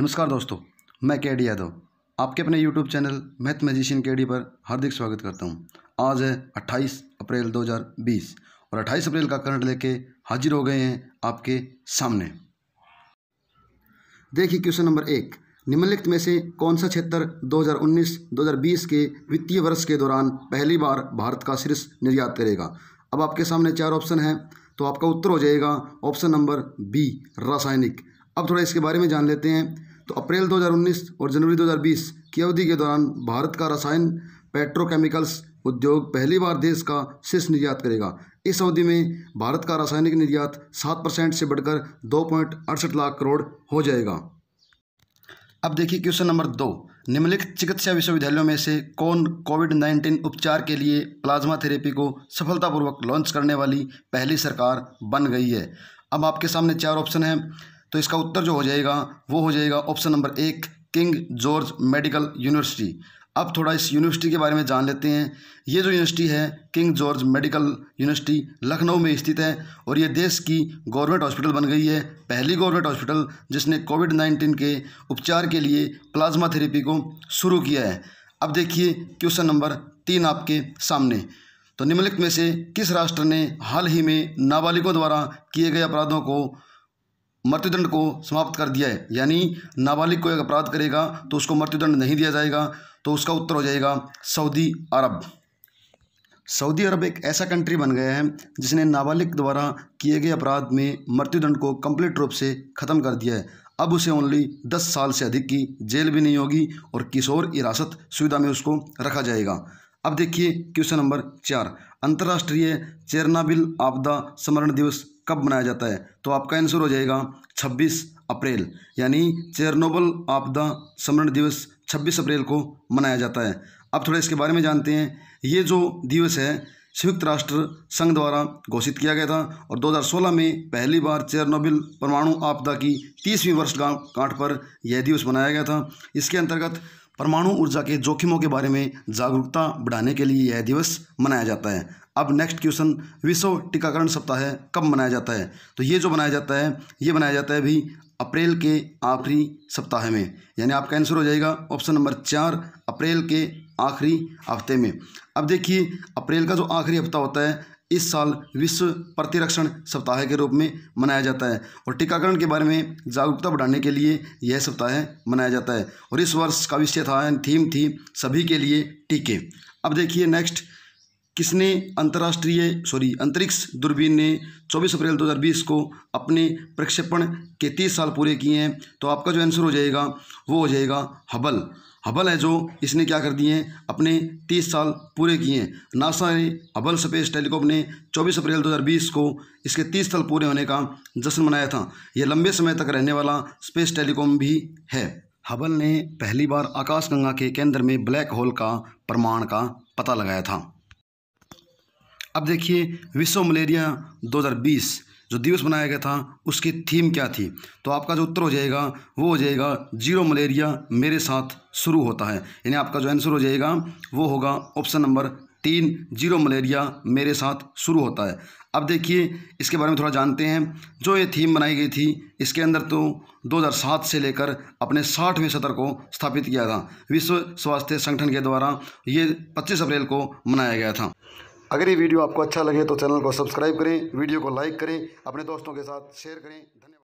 नमस्कार दोस्तों मैं के डी यादव आपके अपने यूट्यूब चैनल मैथ मैजिशियन के डी पर हार्दिक स्वागत करता हूँ आज है 28 अप्रैल 2020 और 28 अप्रैल का करंट लेके हाजिर हो गए हैं आपके सामने देखिए क्वेश्चन नंबर एक निम्नलिखित में से कौन सा क्षेत्र 2019-2020 के वित्तीय वर्ष के दौरान पहली बार भारत का शीर्ष निर्यात करेगा अब आपके सामने चार ऑप्शन हैं तो आपका उत्तर हो जाएगा ऑप्शन नंबर बी रासायनिक अब थोड़ा इसके बारे में जान लेते हैं तो अप्रैल 2019 और जनवरी 2020 की अवधि के दौरान भारत का रसायन पेट्रोकेमिकल्स उद्योग पहली बार देश का शीर्ष निर्यात करेगा इस अवधि में भारत का रासायनिक निर्यात सात परसेंट से बढ़कर दो पॉइंट अड़सठ लाख करोड़ हो जाएगा अब देखिए क्वेश्चन नंबर दो निम्नलिखित चिकित्सा विश्वविद्यालयों में से कौन कोविड नाइन्टीन उपचार के लिए प्लाज्मा थेरेपी को सफलतापूर्वक लॉन्च करने वाली पहली सरकार बन गई है अब आपके सामने चार ऑप्शन हैं तो इसका उत्तर जो हो जाएगा वो हो जाएगा ऑप्शन नंबर एक किंग जॉर्ज मेडिकल यूनिवर्सिटी अब थोड़ा इस यूनिवर्सिटी के बारे में जान लेते हैं ये जो यूनिवर्सिटी है King George medical university Lucknow में स्थित है और ये देश की गवर्नमेंट हॉस्पिटल बन गई है पहली गवर्नमेंट हॉस्पिटल जिसने कोविड नाइन्टीन के उपचार के लिए प्लाज्मा थेरेपी को शुरू किया है अब देखिए क्वेश्चन नंबर तीन आपके सामने तो निम्नलिखित में से किस राष्ट्र ने हाल ही में नाबालिगों द्वारा किए गए अपराधों को मृत्युदंड को समाप्त कर दिया है यानी नाबालिग कोई अपराध करेगा तो उसको मृत्युदंड नहीं दिया जाएगा तो उसका उत्तर हो जाएगा सऊदी अरब सऊदी अरब एक ऐसा कंट्री बन गया है जिसने नाबालिग द्वारा किए गए अपराध में मृत्युदंड को कम्प्लीट रूप से ख़त्म कर दिया है अब उसे ओनली दस साल से अधिक की जेल भी नहीं होगी और किशोर हिरासत सुविधा में उसको रखा जाएगा अब देखिए क्वेश्चन नंबर चार अंतर्राष्ट्रीय चेरनाबिल आपदा स्मरण दिवस कब मनाया जाता है तो आपका आंसर हो जाएगा 26 अप्रैल यानी चेरनोबल आपदा स्मरण दिवस 26 अप्रैल को मनाया जाता है अब थोड़ा इसके बारे में जानते हैं ये जो दिवस है संयुक्त राष्ट्र संघ द्वारा घोषित किया गया था और 2016 में पहली बार चेरनोबिल परमाणु आपदा की तीसवीं वर्षगांठ पर यह दिवस मनाया गया था इसके अंतर्गत परमाणु ऊर्जा के जोखिमों के बारे में जागरूकता बढ़ाने के लिए यह दिवस मनाया जाता है अब नेक्स्ट क्वेश्चन विश्व टीकाकरण सप्ताह कब मनाया जाता है तो ये जो मनाया जाता है ये मनाया जाता है भी अप्रैल के आखिरी सप्ताह में यानी आपका आंसर हो जाएगा ऑप्शन नंबर चार अप्रैल के आखिरी हफ्ते में अब देखिए अप्रैल का जो आखिरी हफ्ता होता है इस साल विश्व प्रतिरक्षण सप्ताह के रूप में मनाया जाता है और टीकाकरण के बारे में जागरूकता बढ़ाने के लिए यह सप्ताह मनाया जाता है और इस वर्ष का विषय था थीम थी सभी के लिए टीके अब देखिए नेक्स्ट किसने अंतर्राष्ट्रीय सॉरी अंतरिक्ष दूरबीन ने 24 अप्रैल 2020 को अपने प्रक्षेपण के 30 साल पूरे किए हैं तो आपका जो आंसर हो जाएगा वो हो जाएगा हबल हबल है जो इसने क्या कर दिए हैं अपने 30 साल पूरे किए हैं नासा ने हबल स्पेस टेलीकॉम ने 24 अप्रैल 2020 को इसके 30 साल पूरे होने का जश्न मनाया था यह लंबे समय तक रहने वाला स्पेस टेलीकॉम भी है हबल ने पहली बार आकाशगंगा के केंद्र में ब्लैक होल का प्रमाण का पता लगाया था अब देखिए विश्व मलेरिया 2020 जो दिवस मनाया गया था उसकी थीम क्या थी तो आपका जो उत्तर हो जाएगा वो हो जाएगा जीरो मलेरिया मेरे साथ शुरू होता है यानी आपका जो आंसर हो जाएगा वो होगा ऑप्शन नंबर तीन जीरो मलेरिया मेरे साथ शुरू होता है अब देखिए इसके बारे में थोड़ा जानते हैं जो ये थीम बनाई गई थी इसके अंदर तो 2007 से लेकर अपने साठवें सत्र को स्थापित किया था विश्व स्वास्थ्य संगठन के द्वारा ये 25 अप्रैल को मनाया गया था अगर ये वीडियो आपको अच्छा लगे तो चैनल को सब्सक्राइब करें वीडियो को लाइक करें अपने दोस्तों के साथ शेयर करें धन्यवाद